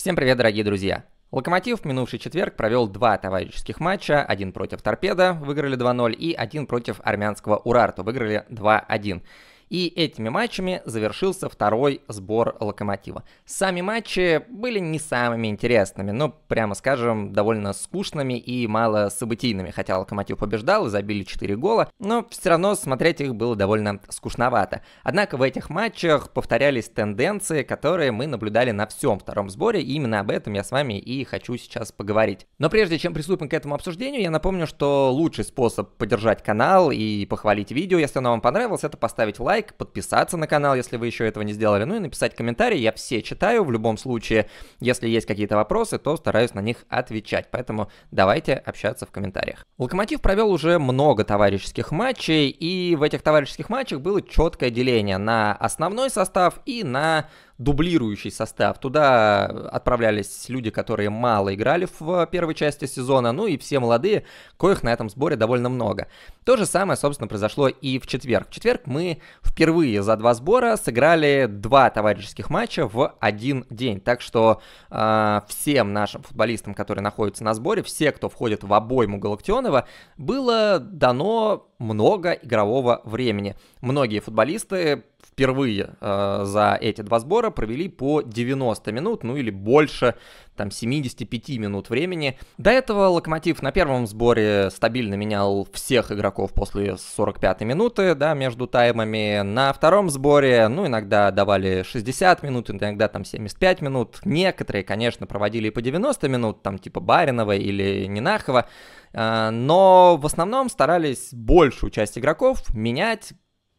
Всем привет, дорогие друзья! Локомотив в минувший четверг провел два товарищеских матча, один против Торпеда, выиграли 2-0, и один против армянского Урарту, выиграли 2-1. И этими матчами завершился второй сбор Локомотива. Сами матчи были не самыми интересными, но, прямо скажем, довольно скучными и мало событийными, хотя Локомотив побеждал забили 4 гола, но все равно смотреть их было довольно скучновато. Однако в этих матчах повторялись тенденции, которые мы наблюдали на всем втором сборе, и именно об этом я с вами и хочу сейчас поговорить. Но прежде чем приступим к этому обсуждению, я напомню, что лучший способ поддержать канал и похвалить видео, если оно вам понравилось, это поставить лайк, лайк, подписаться на канал, если вы еще этого не сделали, ну и написать комментарий. Я все читаю, в любом случае, если есть какие-то вопросы, то стараюсь на них отвечать, поэтому давайте общаться в комментариях. Локомотив провел уже много товарищеских матчей, и в этих товарищеских матчах было четкое деление на основной состав и на дублирующий состав. Туда отправлялись люди, которые мало играли в первой части сезона, ну и все молодые, коих на этом сборе довольно много. То же самое, собственно, произошло и в четверг. В четверг мы впервые за два сбора сыграли два товарищеских матча в один день. Так что э, всем нашим футболистам, которые находятся на сборе, все, кто входит в обойму Галактионова, было дано много игрового времени. Многие футболисты впервые э, за эти два сбора провели по 90 минут, ну или больше там 75 минут времени. До этого Локомотив на первом сборе стабильно менял всех игроков после 45 минуты, да, между таймами. На втором сборе, ну, иногда давали 60 минут, иногда там 75 минут. Некоторые, конечно, проводили и по 90 минут, там типа Баринова или Нинахова. А, но в основном старались большую часть игроков менять,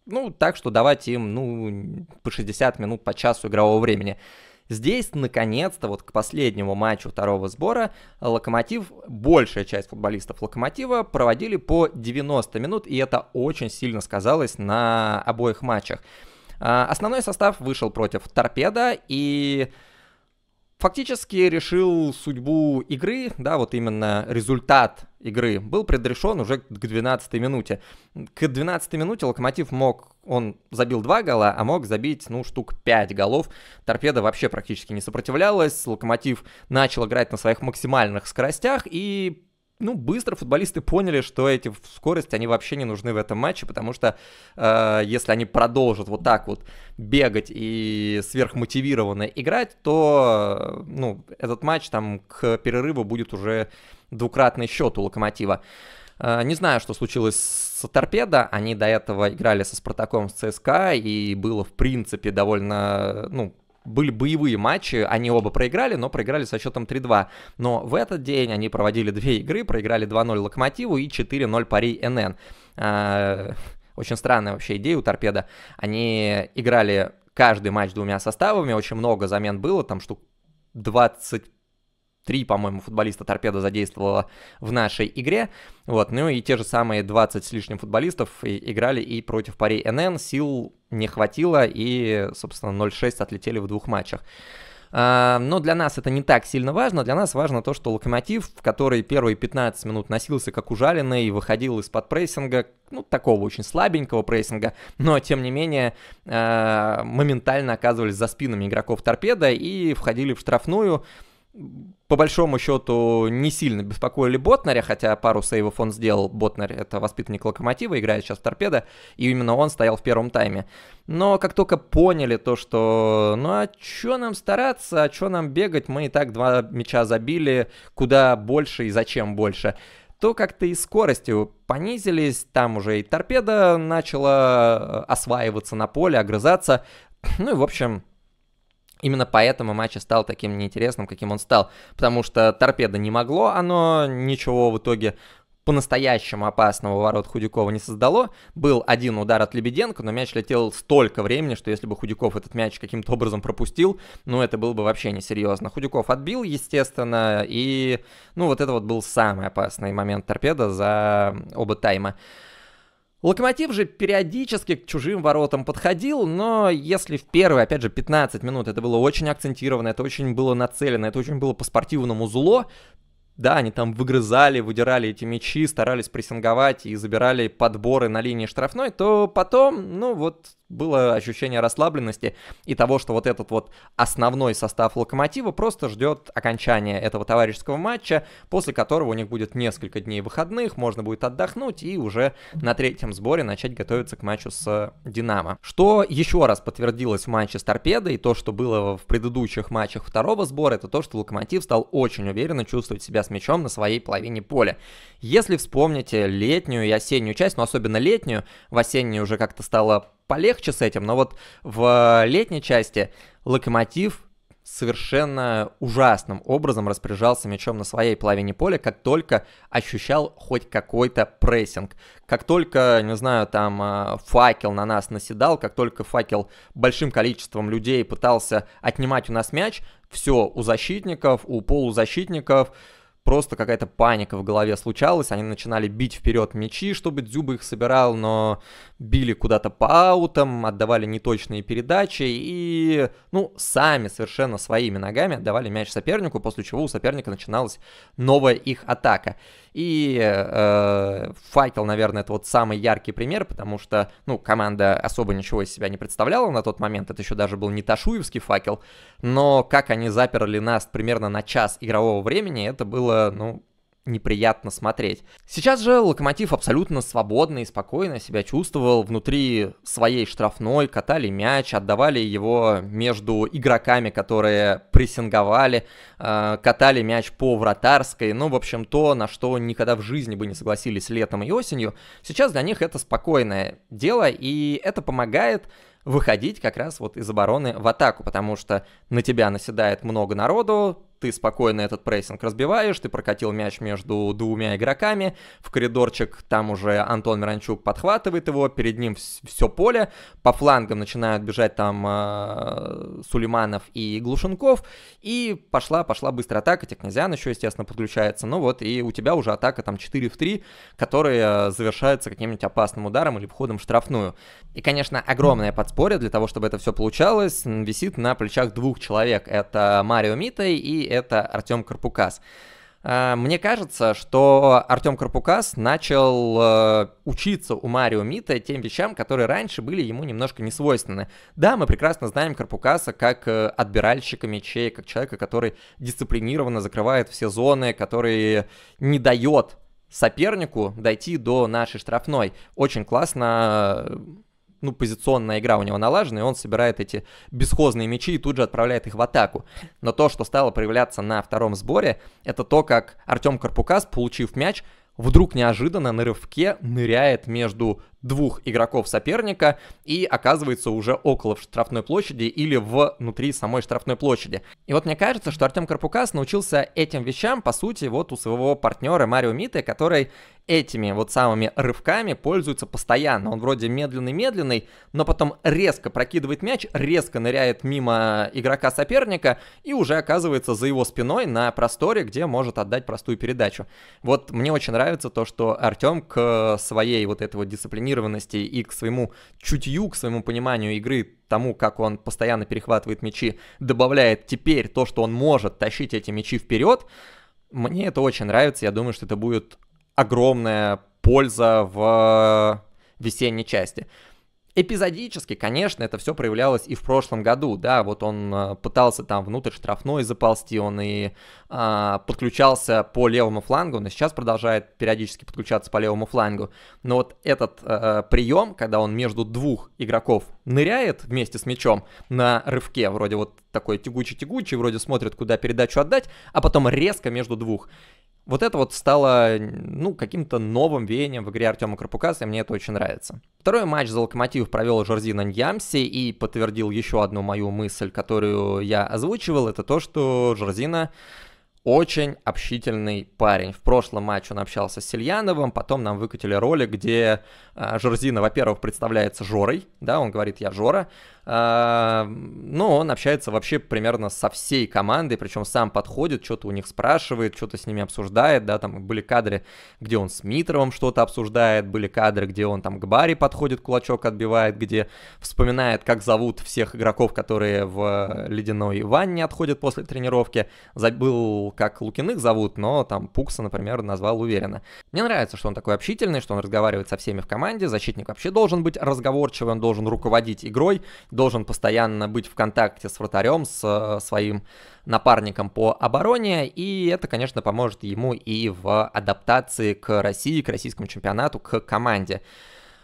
ну, так что давать им, ну, по 60 минут, по часу игрового времени. Здесь, наконец-то, вот к последнему матчу второго сбора, э, Локомотив, большая часть футболистов Локомотива проводили по 90 минут, и это очень сильно сказалось на обоих матчах. А, основной состав вышел против Торпеда, и фактически решил судьбу игры, да, вот именно результат игры был предрешен уже к 12 минуте. К 12 минуте Локомотив мог, он забил 2 гола, а мог забить, ну, штук 5 голов. Торпеда вообще практически не сопротивлялась, Локомотив начал играть на своих максимальных скоростях и ну, быстро футболисты поняли, что эти скорости, они вообще не нужны в этом матче, потому что э, если они продолжат вот так вот бегать и сверхмотивированно играть, то, э, ну, этот матч там к перерыву будет уже двукратный счет у Локомотива. Э, не знаю, что случилось с Торпедо, они до этого играли со Спартаком с ЦСКА, и было, в принципе, довольно, ну, были боевые матчи, они оба проиграли, но проиграли со счетом 3-2. Но в этот день они проводили две игры, проиграли 2-0 Локомотиву и 4-0 Пари НН. А, очень странная вообще идея у Торпеда. Они играли каждый матч двумя составами, очень много замен было, там штук 20 три, по-моему, футболиста торпеда задействовала в нашей игре. Вот, ну и те же самые 20 с лишним футболистов и, играли и против пари НН. Сил не хватило, и, собственно, 0-6 отлетели в двух матчах. А, но для нас это не так сильно важно. Для нас важно то, что Локомотив, который первые 15 минут носился как ужаленный, выходил из-под прессинга, ну, такого очень слабенького прессинга, но, тем не менее, а, моментально оказывались за спинами игроков торпеда и входили в штрафную по большому счету не сильно беспокоили Ботнаря, хотя пару сейвов он сделал. Ботнарь — это воспитанник Локомотива, играет сейчас в Торпедо, и именно он стоял в первом тайме. Но как только поняли то, что ну а чё нам стараться, а чё нам бегать, мы и так два мяча забили, куда больше и зачем больше, то как-то и скоростью понизились, там уже и торпеда начала э, осваиваться на поле, огрызаться. Ну и, в общем, Именно поэтому матч стал таким неинтересным, каким он стал. Потому что торпеда не могло, оно ничего в итоге по-настоящему опасного ворот Худякова не создало. Был один удар от Лебеденко, но мяч летел столько времени, что если бы Худяков этот мяч каким-то образом пропустил, ну это было бы вообще несерьезно. Худяков отбил, естественно, и ну вот это вот был самый опасный момент торпеда за оба тайма. Локомотив же периодически к чужим воротам подходил, но если в первые, опять же, 15 минут это было очень акцентировано, это очень было нацелено, это очень было по-спортивному зло, да, они там выгрызали, выдирали эти мячи, старались прессинговать и забирали подборы на линии штрафной, то потом, ну вот, было ощущение расслабленности и того, что вот этот вот основной состав Локомотива просто ждет окончания этого товарищеского матча, после которого у них будет несколько дней выходных, можно будет отдохнуть и уже на третьем сборе начать готовиться к матчу с Динамо. Что еще раз подтвердилось в матче с Торпедой, то, что было в предыдущих матчах второго сбора, это то, что Локомотив стал очень уверенно чувствовать себя с мячом на своей половине поля. Если вспомните летнюю и осеннюю часть, но особенно летнюю, в осеннюю уже как-то стало полегче с этим, но вот в э, летней части Локомотив совершенно ужасным образом распоряжался мячом на своей половине поля, как только ощущал хоть какой-то прессинг. Как только, не знаю, там э, факел на нас наседал, как только факел большим количеством людей пытался отнимать у нас мяч, все, у защитников, у полузащитников, просто какая-то паника в голове случалась, они начинали бить вперед мячи, чтобы Дзюба их собирал, но били куда-то по аутам, отдавали неточные передачи и, ну, сами совершенно своими ногами отдавали мяч сопернику, после чего у соперника начиналась новая их атака. И э, Факел, наверное, это вот самый яркий пример, потому что, ну, команда особо ничего из себя не представляла на тот момент, это еще даже был не Ташуевский Факел, но как они заперли нас примерно на час игрового времени, это было, ну, неприятно смотреть. Сейчас же Локомотив абсолютно свободно и спокойно себя чувствовал внутри своей штрафной, катали мяч, отдавали его между игроками, которые прессинговали, э, катали мяч по вратарской, ну, в общем, то, на что никогда в жизни бы не согласились летом и осенью, сейчас для них это спокойное дело, и это помогает выходить как раз вот из обороны в атаку, потому что на тебя наседает много народу, ты спокойно этот прессинг разбиваешь, ты прокатил мяч между двумя игроками, в коридорчик там уже Антон Миранчук подхватывает его, перед ним все поле, по флангам начинают бежать там э, Сулейманов и Глушенков, и пошла-пошла быстрая атака, Технозян еще, естественно, подключается, ну вот, и у тебя уже атака там 4 в 3, которая завершается каким-нибудь опасным ударом или входом в штрафную. И, конечно, огромное подспорье для того, чтобы это все получалось, висит на плечах двух человек, это Марио Митай и это Артем Карпукас. А, мне кажется, что Артем Карпукас начал э, учиться у Марио Мита тем вещам, которые раньше были ему немножко не свойственны. Да, мы прекрасно знаем Карпукаса как э, отбиральщика мячей, как человека, который дисциплинированно закрывает все зоны, который не дает сопернику дойти до нашей штрафной. Очень классно э, ну, позиционная игра у него налажена, и он собирает эти бесхозные мячи и тут же отправляет их в атаку. Но то, что стало проявляться на втором сборе, это то, как Артем Карпукас, получив мяч, вдруг неожиданно на рывке ныряет между двух игроков соперника и оказывается уже около штрафной площади или внутри самой штрафной площади. И вот мне кажется, что Артем Карпукас научился этим вещам, по сути, вот у своего партнера Марио Миты, который этими вот самыми рывками пользуется постоянно. Он вроде медленный-медленный, но потом резко прокидывает мяч, резко ныряет мимо игрока соперника и уже оказывается за его спиной на просторе, где может отдать простую передачу. Вот мне очень нравится то, что Артем к своей вот этой вот дисциплине дисциплинированности и к своему чутью, к своему пониманию игры, тому, как он постоянно перехватывает мячи, добавляет теперь то, что он может тащить эти мячи вперед, мне это очень нравится. Я думаю, что это будет огромная польза в э, весенней части. Эпизодически, конечно, это все проявлялось и в прошлом году, да, вот он э, пытался там внутрь штрафной заползти, он и э, подключался по левому флангу, но сейчас продолжает периодически подключаться по левому флангу. Но вот этот э, прием, когда он между двух игроков ныряет вместе с мячом на рывке, вроде вот такой тягучий-тягучий, вроде смотрит, куда передачу отдать, а потом резко между двух. Вот это вот стало, ну, каким-то новым веянием в игре Артема Карпукаса, и мне это очень нравится. Второй матч за Локомотив провел Жорзин Ньямси и подтвердил еще одну мою мысль, которую я озвучивал, это то, что Жорзина очень общительный парень. В прошлом матче он общался с Сильяновым, потом нам выкатили ролик, где а, Жорзина, во-первых, представляется Жорой, да, он говорит «я Жора», а, но ну, он общается вообще примерно со всей командой, причем сам подходит, что-то у них спрашивает, что-то с ними обсуждает, да, там были кадры, где он с Митровым что-то обсуждает, были кадры, где он там к Барри подходит, кулачок отбивает, где вспоминает, как зовут всех игроков, которые в э, ледяной ванне отходят после тренировки, забыл, как Лукиных зовут, но там Пукса, например, назвал уверенно. Мне нравится, что он такой общительный, что он разговаривает со всеми в команде, защитник вообще должен быть разговорчивым, должен руководить игрой, должен постоянно быть в контакте с вратарем, с э, своим напарником по обороне, и это, конечно, поможет ему и в адаптации к России, к российскому чемпионату, к команде.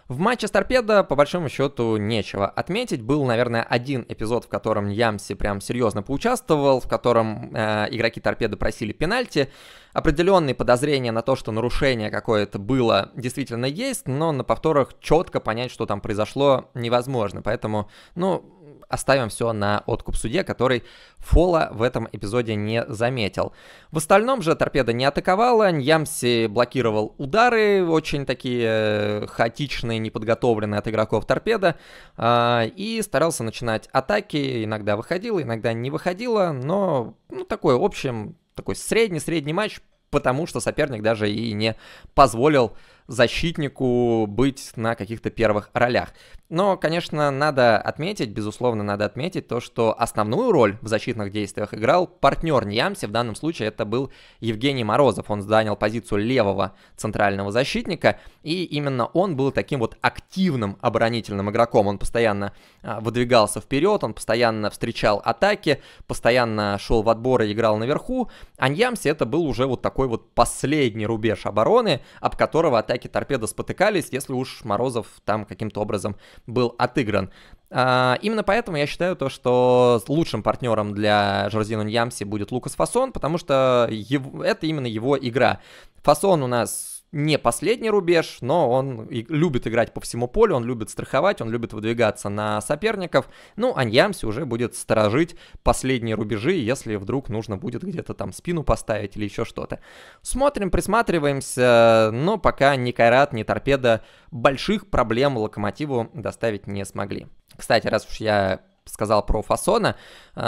В матче с Торпедо, по большому счету, нечего отметить. Был, наверное, один эпизод, в котором Ямси прям серьезно поучаствовал, в котором э, игроки Торпедо просили пенальти. Определенные подозрения на то, что нарушение какое-то было, действительно есть, но на повторах четко понять, что там произошло, невозможно. Поэтому, ну, оставим все на откуп суде, который фола в этом эпизоде не заметил. В остальном же торпеда не атаковала, Ньямси блокировал удары, очень такие э, хаотичные, неподготовленные от игроков торпеда, а, и старался начинать атаки, иногда выходила, иногда не выходила, но, ну, такой, в общем, такой средний-средний матч, потому что соперник даже и не позволил защитнику быть на каких-то первых ролях. Но, конечно, надо отметить, безусловно, надо отметить то, что основную роль в защитных действиях играл партнер Ньямси, в данном случае это был Евгений Морозов. Он занял позицию левого центрального защитника, и именно он был таким вот активным оборонительным игроком. Он постоянно а, выдвигался вперед, он постоянно встречал атаки, постоянно шел в отбор и играл наверху. А Ньямси это был уже вот такой вот последний рубеж обороны, об которого атаки атаки торпеда спотыкались, если уж Морозов там каким-то образом был отыгран. А, именно поэтому я считаю то, что лучшим партнером для Жорзину Ньямси будет Лукас Фасон, потому что его, это именно его игра. Фасон у нас не последний рубеж, но он любит играть по всему полю, он любит страховать, он любит выдвигаться на соперников. Ну, Аньямси уже будет сторожить последние рубежи, если вдруг нужно будет где-то там спину поставить или еще что-то. Смотрим, присматриваемся, но пока ни Кайрат, ни Торпеда больших проблем Локомотиву доставить не смогли. Кстати, раз уж я сказал про Фасона, э,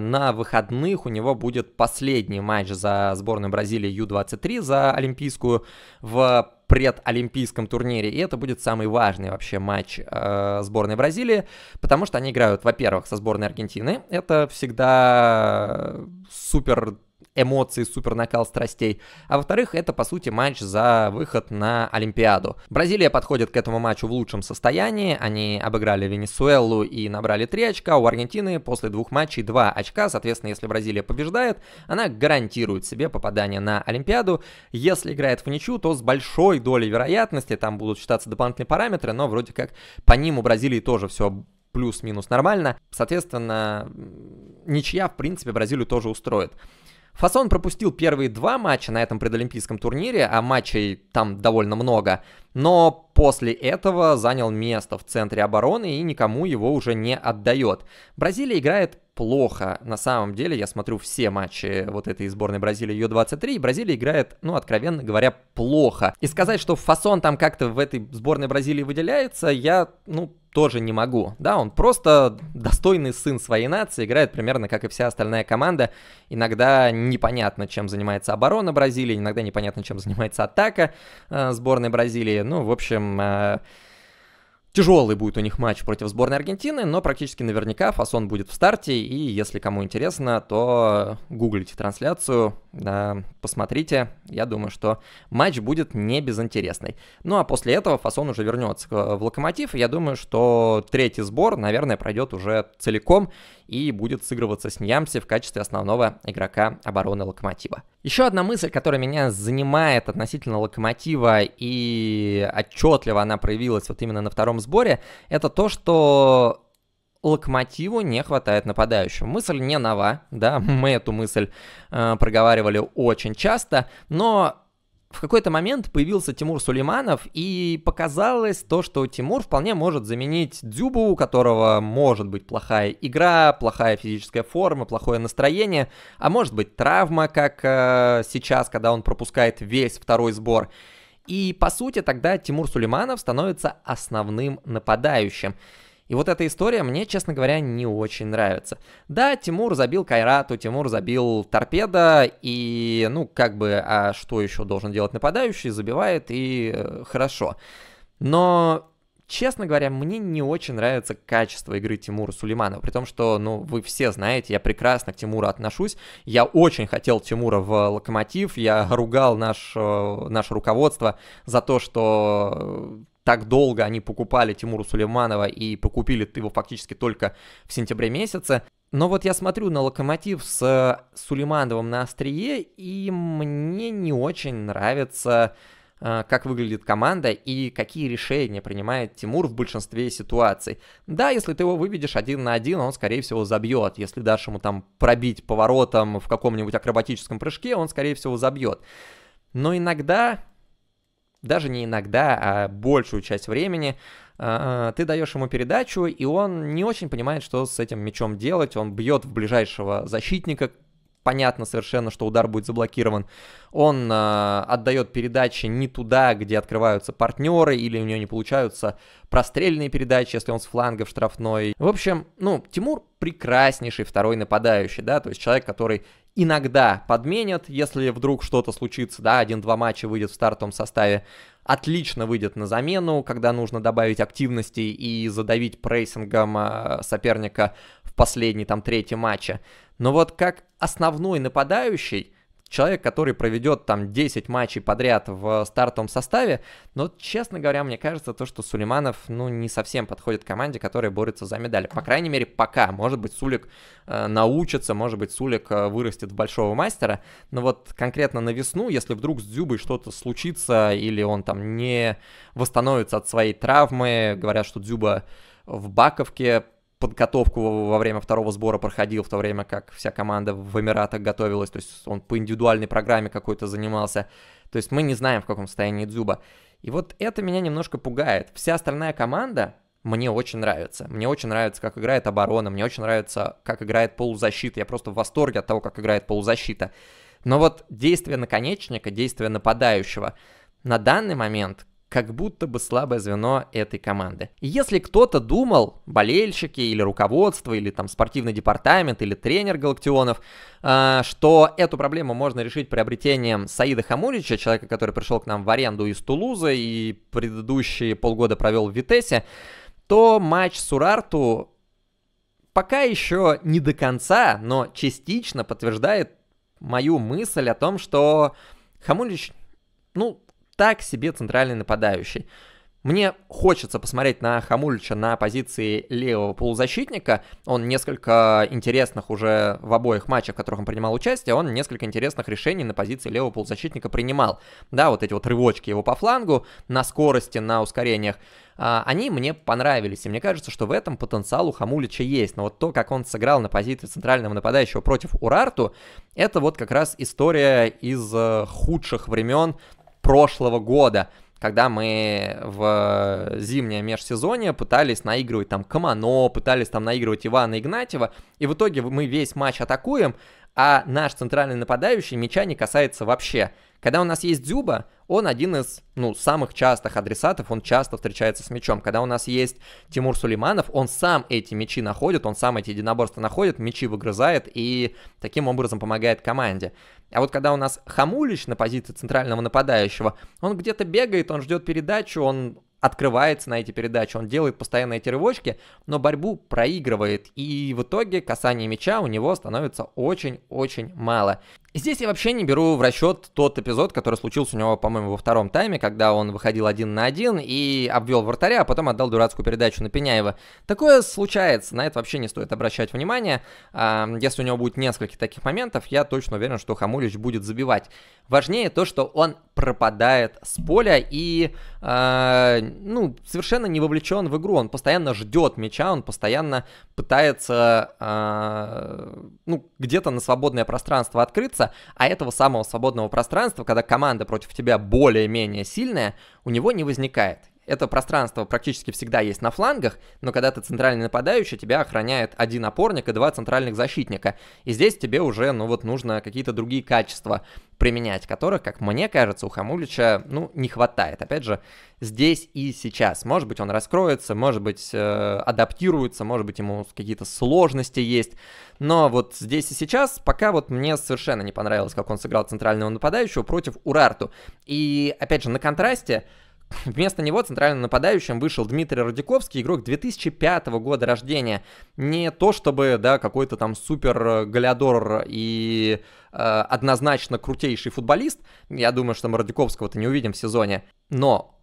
на выходных у него будет последний матч за сборную Бразилии Ю-23, за Олимпийскую, в предолимпийском турнире, и это будет самый важный вообще матч э, сборной Бразилии, потому что они играют, во-первых, со сборной Аргентины, это всегда э, супер эмоций, супер накал страстей. А во-вторых, это, по сути, матч за выход на Олимпиаду. Бразилия подходит к этому матчу в лучшем состоянии. Они обыграли Венесуэлу и набрали 3 очка. У Аргентины после двух матчей 2 очка. Соответственно, если Бразилия побеждает, она гарантирует себе попадание на Олимпиаду. Если играет в ничью, то с большой долей вероятности, там будут считаться дополнительные параметры, но вроде как по ним у Бразилии тоже все плюс-минус нормально. Соответственно, ничья, в принципе, Бразилию тоже устроит. Фасон пропустил первые два матча на этом предолимпийском турнире, а матчей там довольно много, но после этого занял место в центре обороны и никому его уже не отдает. Бразилия играет плохо. На самом деле, я смотрю все матчи э, вот этой сборной Бразилии Ю-23, и Бразилия играет, ну, откровенно говоря, плохо. И сказать, что фасон там как-то в этой сборной Бразилии выделяется, я, ну, тоже не могу. Да, он просто достойный сын своей нации, играет примерно как и вся остальная команда. Иногда непонятно, чем занимается оборона Бразилии, иногда непонятно, чем занимается атака э, сборной Бразилии. Ну, в общем... Э, Тяжелый будет у них матч против сборной Аргентины, но практически наверняка фасон будет в старте, и если кому интересно, то гуглите трансляцию, посмотрите. Я думаю, что матч будет не безинтересный. Ну а после этого Фасон уже вернется э, в Локомотив. Я думаю, что третий сбор, наверное, пройдет уже целиком и будет сыгрываться с Ньямси в качестве основного игрока обороны Локомотива. Еще одна мысль, которая меня занимает относительно Локомотива и отчетливо она проявилась вот именно на втором сборе, это то, что Локомотиву не хватает нападающего. Мысль не нова, да, мы эту мысль э, проговаривали очень часто, но в какой-то момент появился Тимур Сулейманов, и показалось то, что Тимур вполне может заменить Дзюбу, у которого может быть плохая игра, плохая физическая форма, плохое настроение, а может быть травма, как э, сейчас, когда он пропускает весь второй сбор. И по сути тогда Тимур Сулейманов становится основным нападающим. И вот эта история мне, честно говоря, не очень нравится. Да, Тимур забил Кайрату, Тимур забил Торпеда, и, ну, как бы, а что еще должен делать нападающий? Забивает, и э, хорошо. Но честно говоря, мне не очень нравится качество игры Тимура Сулейманова, при том, что, ну, вы все знаете, я прекрасно к Тимуру отношусь, я очень хотел Тимура в Локомотив, я ругал наш, э, наше руководство за то, что э, так долго они покупали Тимура Сулейманова и покупили его фактически только в сентябре месяце. Но вот я смотрю на локомотив с э, Сулеймановым на острие, и мне не очень нравится э, как выглядит команда и какие решения принимает Тимур в большинстве ситуаций. Да, если ты его выведешь один на один, он, скорее всего, забьет. Если дашь ему там пробить поворотом в каком-нибудь акробатическом прыжке, он, скорее всего, забьет. Но иногда даже не иногда, а большую часть времени а, а, ты даешь ему передачу, и он не очень понимает, что с этим мячом делать. Он бьет в ближайшего защитника, понятно совершенно, что удар будет заблокирован. Он э, отдает передачи не туда, где открываются партнеры, или у него не получаются прострельные передачи, если он с фланга в штрафной. В общем, ну, Тимур прекраснейший второй нападающий, да, то есть человек, который иногда подменят, если вдруг что-то случится, да, один-два матча выйдет в стартовом составе, отлично выйдет на замену, когда нужно добавить активности и задавить прессингом э, соперника в последний, там, третий матче. Но вот как основной нападающий, человек, который проведет там 10 матчей подряд в стартовом составе, но, честно говоря, мне кажется, то, что Сулейманов, ну, не совсем подходит команде, которая борется за медали. По крайней мере, пока. Может быть, Сулик э, научится, может быть, Сулик э, вырастет в большого мастера, но вот конкретно на весну, если вдруг с Дзюбой что-то случится, или он там не восстановится от своей травмы, говорят, что Дзюба в Баковке подготовку во время второго сбора проходил, в то время как вся команда в Эмиратах готовилась, то есть он по индивидуальной программе какой-то занимался. То есть мы не знаем, в каком состоянии Дзюба. И вот это меня немножко пугает. Вся остальная команда мне очень нравится. Мне очень нравится, как играет оборона, мне очень нравится, как играет полузащита. Я просто в восторге от того, как играет полузащита. Но вот действие наконечника, действие нападающего, на данный момент как будто бы слабое звено этой команды. Если кто-то думал, болельщики или руководство, или там спортивный департамент, или тренер Галактионов, а, что эту проблему можно решить приобретением Саида Хамурича, человека, который пришел к нам в аренду из Тулуза и предыдущие полгода провел в Витесе, то матч с Урарту пока еще не до конца, но частично подтверждает мою мысль о том, что Хамулич, ну, так себе центральный нападающий. Мне хочется посмотреть на Хамулича на позиции левого полузащитника. Он несколько интересных уже в обоих матчах, в которых он принимал участие, он несколько интересных решений на позиции левого полузащитника принимал. Да, вот эти вот рывочки его по флангу на скорости, на ускорениях, а, они мне понравились. И мне кажется, что в этом потенциал у Хамулича есть. Но вот то, как он сыграл на позиции центрального нападающего против Урарту, это вот как раз история из э, худших времен прошлого года, когда мы в зимнее межсезонье пытались наигрывать там Камано, пытались там наигрывать Ивана Игнатьева, и в итоге мы весь матч атакуем, а наш центральный нападающий мяча не касается вообще. Когда у нас есть Дзюба, он один из ну, самых частых адресатов, он часто встречается с мячом. Когда у нас есть Тимур Сулейманов, он сам эти мячи находит, он сам эти единоборства находит, мячи выгрызает и таким образом помогает команде. А вот когда у нас Хамулич на позиции центрального нападающего, он где-то бегает, он ждет передачу, он открывается на эти передачи, он делает постоянные эти рывочки, но борьбу проигрывает, и в итоге касание мяча у него становится очень-очень мало. Здесь я вообще не беру в расчет тот эпизод, который случился у него, по-моему, во втором тайме, когда он выходил один на один и обвел вратаря, а потом отдал дурацкую передачу на Пеняева. Такое случается, на это вообще не стоит обращать внимание. Если у него будет несколько таких моментов, я точно уверен, что Хамулич будет забивать. Важнее то, что он пропадает с поля и, а, ну, совершенно не вовлечен в игру. Он постоянно ждет мяча, он постоянно пытается, а, ну, где-то на свободное пространство открыться, расслабляться, а этого самого свободного пространства, когда команда против тебя более-менее сильная, у него не возникает. Это пространство практически всегда есть на флангах, но когда ты центральный нападающий, тебя охраняет один опорник и два центральных защитника. И здесь тебе уже, ну вот, нужно какие-то другие качества применять, которых, как мне кажется, у Хамулича, ну, не хватает. Опять же, здесь и сейчас. Может быть, он раскроется, может быть, э, адаптируется, может быть, ему какие-то сложности есть. Но вот здесь и сейчас пока вот мне совершенно не понравилось, как он сыграл центрального нападающего против Урарту. И, опять же, на контрасте Вместо него центральным нападающим вышел Дмитрий Радиковский, игрок 2005 года рождения. Не то чтобы, да, какой-то там супер э, голядор и э, однозначно крутейший футболист. Я думаю, что мы Радиковского-то не увидим в сезоне. Но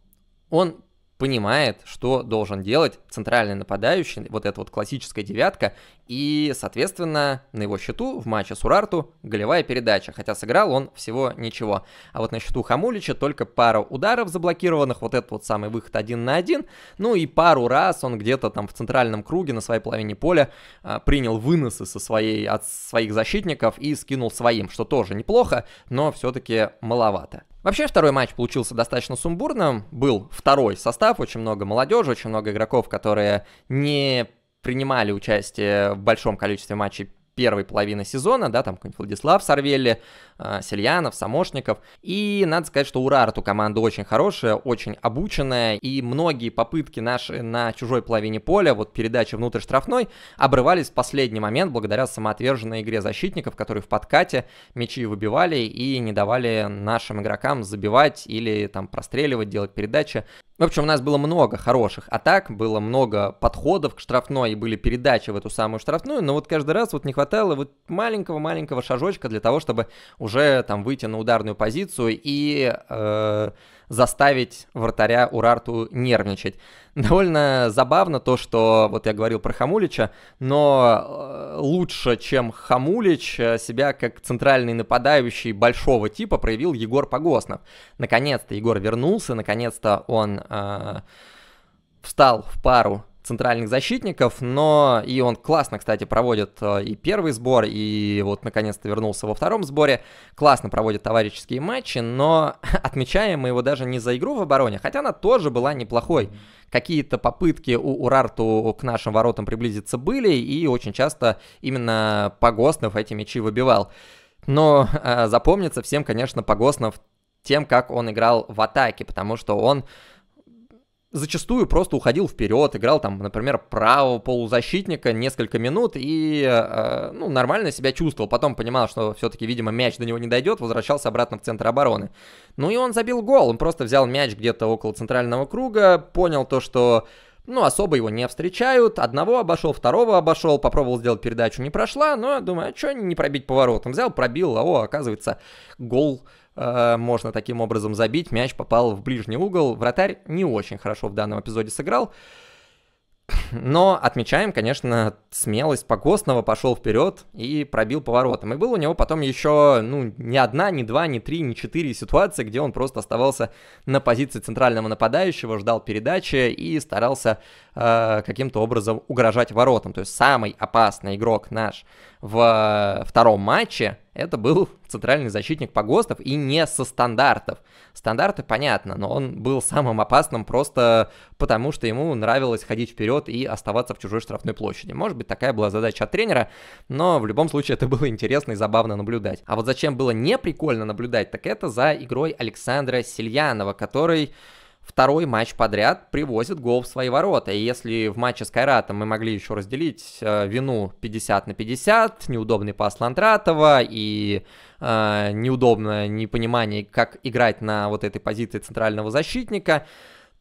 он понимает, что должен делать центральный нападающий, вот эта вот классическая девятка, и, соответственно, на его счету в матче с Урарту голевая передача, хотя сыграл он всего ничего. А вот на счету Хамулича только пару ударов заблокированных, вот этот вот самый выход один на один, ну и пару раз он где-то там в центральном круге на своей половине поля а, принял выносы со своей, от своих защитников и скинул своим, что тоже неплохо, но все-таки маловато. Вообще второй матч получился достаточно сумбурным. Был второй состав, очень много молодежи, очень много игроков, которые не принимали участие в большом количестве матчей первой половины сезона, да, там какой-нибудь Владислав Сарвелли, а, Сельянов, Самошников. И надо сказать, что у Рарту команда очень хорошая, очень обученная, и многие попытки наши на чужой половине поля, вот передачи внутрь штрафной, обрывались в последний момент благодаря самоотверженной игре защитников, которые в подкате мячи выбивали и не давали нашим игрокам забивать или там простреливать, делать передачи. В общем, у нас было много хороших атак, было много подходов к штрафной, и были передачи в эту самую штрафную, но вот каждый раз вот не хватало вот маленького-маленького шажочка для того, чтобы уже уже там выйти на ударную позицию и э, заставить вратаря Урарту нервничать. Довольно забавно то, что вот я говорил про Хамулича, но э, лучше, чем Хамулич, э, себя как центральный нападающий большого типа проявил Егор Погоснов. Наконец-то Егор вернулся, наконец-то он э, встал в пару центральных защитников, но и он классно, кстати, проводит э, и первый сбор, и вот наконец-то вернулся во втором сборе, классно проводит товарищеские матчи, но отмечаем мы его даже не за игру в обороне, хотя она тоже была неплохой. Какие-то попытки у Урарту к нашим воротам приблизиться были, и очень часто именно Погоснов эти мячи выбивал. Но э, запомнится всем, конечно, Погоснов тем, как он играл в атаке, потому что он зачастую просто уходил вперед, играл там, например, правого полузащитника несколько минут и э, ну, нормально себя чувствовал. Потом понимал, что все-таки, видимо, мяч до него не дойдет, возвращался обратно в центр обороны. Ну и он забил гол, он просто взял мяч где-то около центрального круга, понял то, что ну, особо его не встречают. Одного обошел, второго обошел, попробовал сделать передачу, не прошла. Но ну, думаю, а что не пробить поворотом? Взял, пробил, а о, оказывается, гол э, можно таким образом забить. Мяч попал в ближний угол. Вратарь не очень хорошо в данном эпизоде сыграл. Но отмечаем, конечно, смелость Погостного пошел вперед и пробил поворотом. И был у него потом еще, ну, ни одна, ни два, ни три, ни четыре ситуации, где он просто оставался на позиции центрального нападающего, ждал передачи и старался э, каким-то образом угрожать воротам. То есть самый опасный игрок наш в э, втором матче это был центральный защитник Погостов и не со стандартов. Стандарты, понятно, но он был самым опасным просто потому, что ему нравилось ходить вперед и оставаться в чужой штрафной площади. Может быть, такая была задача от тренера, но в любом случае это было интересно и забавно наблюдать. А вот зачем было не прикольно наблюдать, так это за игрой Александра Сильянова, который второй матч подряд привозит гол в свои ворота. И если в матче с Кайратом мы могли еще разделить э, вину 50 на 50, неудобный пас Лантратова и э, неудобное непонимание, как играть на вот этой позиции центрального защитника,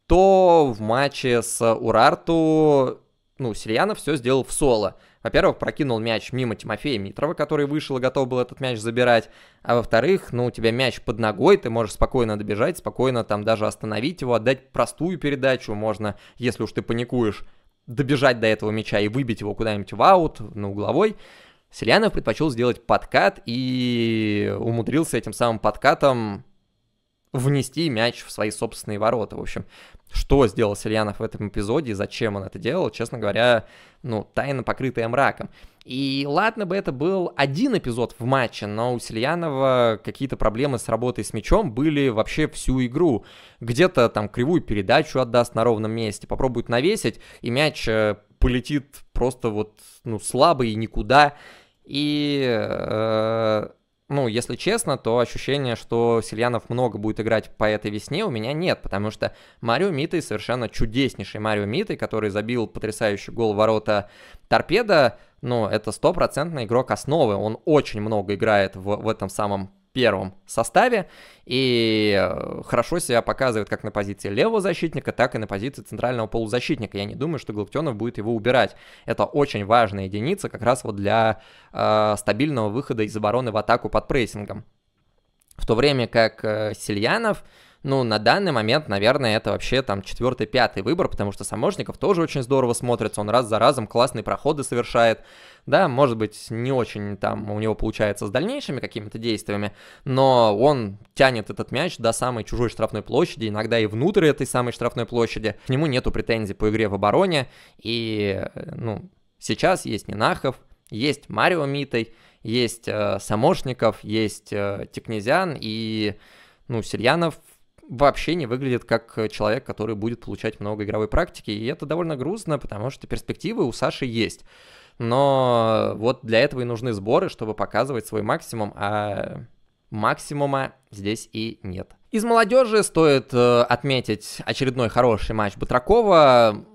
то в матче с Урарту ну, Сирианов все сделал в соло. Во-первых, прокинул мяч мимо Тимофея Митрова, который вышел и готов был этот мяч забирать. А во-вторых, ну, у тебя мяч под ногой, ты можешь спокойно добежать, спокойно там даже остановить его, отдать простую передачу. Можно, если уж ты паникуешь, добежать до этого мяча и выбить его куда-нибудь в аут, на угловой. Селянов предпочел сделать подкат и умудрился этим самым подкатом внести мяч в свои собственные ворота. В общем, что сделал Сельянов в этом эпизоде и зачем он это делал, честно говоря, ну, тайно покрытая мраком. И ладно бы это был один эпизод в матче, но у Сельянова какие-то проблемы с работой с мячом были вообще всю игру. Где-то там кривую передачу отдаст на ровном месте, попробует навесить, и мяч э, полетит просто вот, ну, слабый и никуда. И э, ну, если честно, то ощущение, что Сильянов много будет играть по этой весне, у меня нет, потому что Марио Митой совершенно чудеснейший Марио Митой, который забил потрясающий гол ворота торпеда, ну, это стопроцентный игрок основы, он очень много играет в, в этом самом первом составе и э, хорошо себя показывает как на позиции левого защитника, так и на позиции центрального полузащитника. Я не думаю, что Галактионов будет его убирать. Это очень важная единица как раз вот для э, стабильного выхода из обороны в атаку под прессингом. В то время как э, Сильянов ну, на данный момент, наверное, это вообще там четвертый-пятый выбор, потому что Саможников тоже очень здорово смотрится, он раз за разом классные проходы совершает. Да, может быть, не очень там у него получается с дальнейшими какими-то действиями, но он тянет этот мяч до самой чужой штрафной площади, иногда и внутрь этой самой штрафной площади. К нему нету претензий по игре в обороне, и, э, ну, сейчас есть Нинахов, есть Марио Митой, есть э, Самошников, есть э, Текнезян и, ну, Сильянов вообще не выглядит как э, человек, который будет получать много игровой практики. И это довольно грустно, потому что перспективы у Саши есть. Но вот для этого и нужны сборы, чтобы показывать свой максимум, а максимума здесь и нет. Из молодежи стоит э, отметить очередной хороший матч Батракова.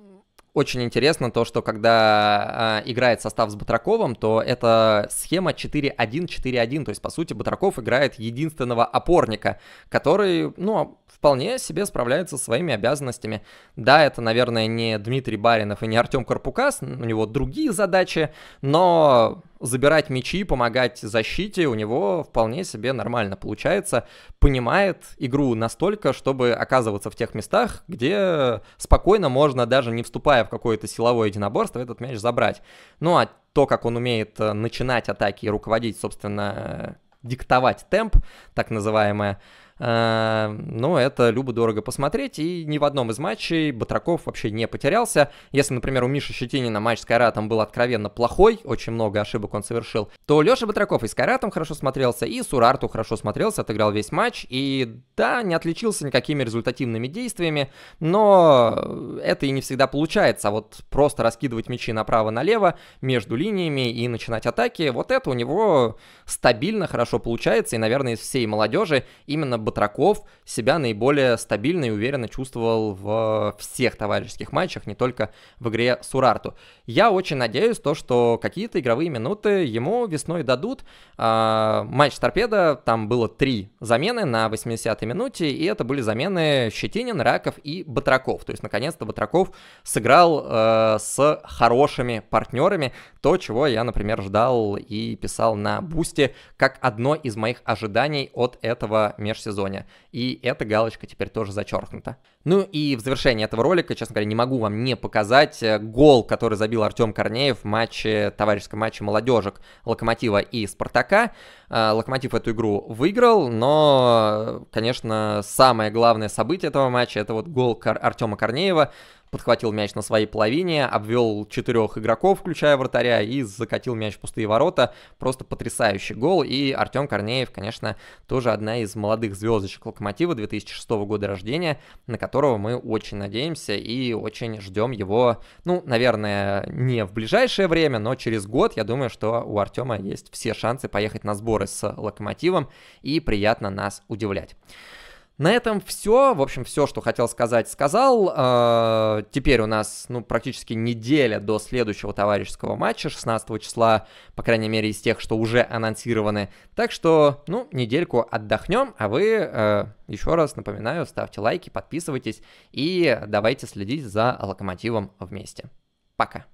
Очень интересно то, что когда э, играет состав с Батраковым, то это схема 4-1-4-1, то есть, по сути, Батраков играет единственного опорника, который, ну, вполне себе справляется со своими обязанностями. Да, это, наверное, не Дмитрий Баринов и не Артем Карпукас, у него другие задачи, но забирать мячи, помогать защите, у него вполне себе нормально получается. Понимает игру настолько, чтобы оказываться в тех местах, где спокойно можно, даже не вступая в какое-то силовое единоборство, этот мяч забрать. Ну а то, как он умеет э, начинать атаки и руководить, собственно, э, диктовать темп, так называемое, Э, но ну, это любо-дорого посмотреть, и ни в одном из матчей Батраков вообще не потерялся. Если, например, у Миши Щетинина матч с Кайратом был откровенно плохой, очень много ошибок он совершил, то Леша Батраков и с Кайратом хорошо смотрелся, и с Урарту хорошо смотрелся, отыграл весь матч, и да, не отличился никакими результативными действиями, но это и не всегда получается, а вот просто раскидывать мячи направо-налево между линиями и начинать атаки, вот это у него стабильно хорошо получается, и, наверное, из всей молодежи именно Батраков себя наиболее стабильно и уверенно чувствовал в всех товарищеских матчах, не только в игре с Урарту. Я очень надеюсь, то, что какие-то игровые минуты ему весной дадут. А, матч Торпеда, там было три замены на 80-й минуте, и это были замены Щетинин, Раков и Батраков. То есть, наконец-то, Батраков сыграл э, с хорошими партнерами, то, чего я, например, ждал и писал на Бусте, как одно из моих ожиданий от этого межсезонья сезоне. И эта галочка теперь тоже зачеркнута. Ну и в завершении этого ролика, честно говоря, не могу вам не показать э, гол, который забил Артем Корнеев в матче, товарищеском матче молодежек Локомотива и Спартака. Э, Локомотив эту игру выиграл, но, э, конечно, самое главное событие этого матча это вот гол Кор- Артема Корнеева, подхватил мяч на своей половине, обвел четырех игроков, включая вратаря, и закатил мяч в пустые ворота. Просто потрясающий гол. И Артем Корнеев, конечно, тоже одна из молодых звездочек Локомотива 2006 года рождения, на которого мы очень надеемся и очень ждем его, ну, наверное, не в ближайшее время, но через год, я думаю, что у Артема есть все шансы поехать на сборы с Локомотивом и приятно нас удивлять. На этом все. В общем, все, что хотел сказать, сказал. Э, теперь у нас, ну, практически неделя до следующего товарищеского матча, 16 числа, по крайней мере, из тех, что уже анонсированы. Так что, ну, недельку отдохнем, а вы, э, еще раз напоминаю, ставьте лайки, подписывайтесь и давайте следить за локомотивом вместе. Пока.